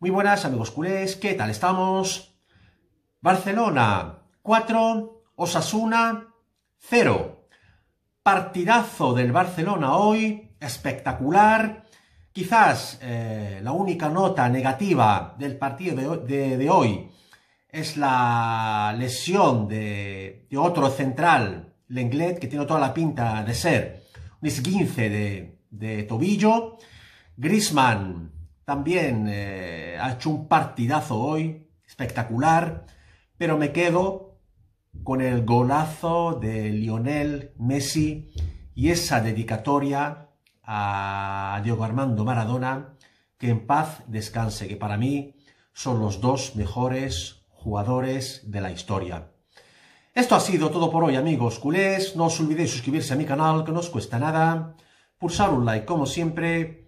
Muy buenas amigos culés, ¿qué tal estamos? Barcelona 4, Osasuna 0. Partidazo del Barcelona hoy, espectacular. Quizás eh, la única nota negativa del partido de, hoy es la lesión de, otro central, Lenglet, que tiene toda la pinta de ser un esguince de, tobillo. Grisman también... Eh, ha hecho un partidazo hoy, espectacular, pero me quedo con el golazo de Lionel Messi y esa dedicatoria a Diego Armando Maradona, que en paz descanse, que para mí son los dos mejores jugadores de la historia. Esto ha sido todo por hoy amigos culés, no os olvidéis suscribirse a mi canal que no os cuesta nada, pulsar un like como siempre